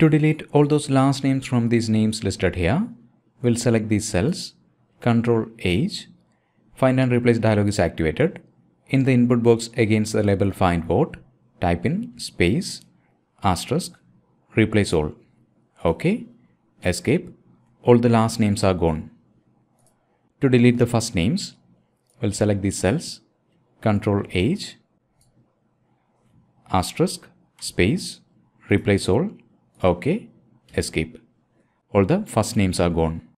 To delete all those last names from these names listed here, we'll select these cells, Control H, Find and Replace dialog is activated. In the input box against the label Find What, type in space, asterisk, replace all. OK, escape, all the last names are gone. To delete the first names, we'll select these cells, Control H, asterisk, space, replace all, OK, escape. All the first names are gone.